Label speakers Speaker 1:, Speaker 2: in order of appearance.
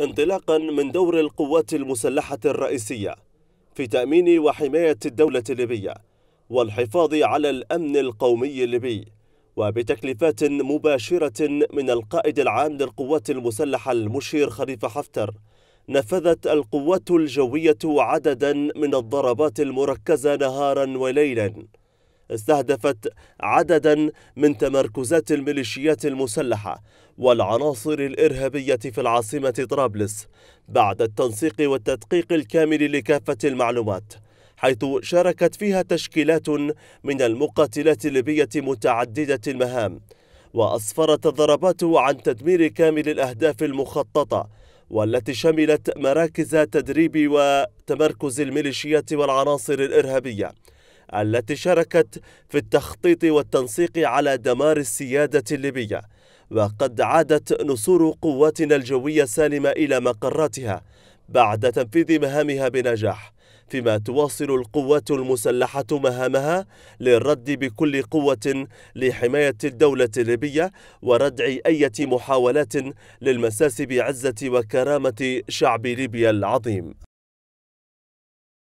Speaker 1: انطلاقا من دور القوات المسلحة الرئيسية في تأمين وحماية الدولة الليبية والحفاظ على الأمن القومي الليبي وبتكليفات مباشرة من القائد العام للقوات المسلحة المشير خليفة حفتر نفذت القوات الجوية عددا من الضربات المركزة نهارا وليلا استهدفت عددا من تمركزات الميليشيات المسلحة والعناصر الإرهابية في العاصمة طرابلس بعد التنسيق والتدقيق الكامل لكافة المعلومات حيث شاركت فيها تشكيلات من المقاتلات الليبية متعددة المهام وأسفرت الضربات عن تدمير كامل الأهداف المخططة والتي شملت مراكز تدريب وتمركز الميليشيات والعناصر الإرهابية التي شاركت في التخطيط والتنسيق على دمار السيادة الليبية وقد عادت نسور قواتنا الجوية السالمة إلى مقراتها بعد تنفيذ مهامها بنجاح فيما تواصل القوات المسلحة مهامها للرد بكل قوة لحماية الدولة الليبية وردع أي محاولات للمساس بعزة وكرامة شعب ليبيا العظيم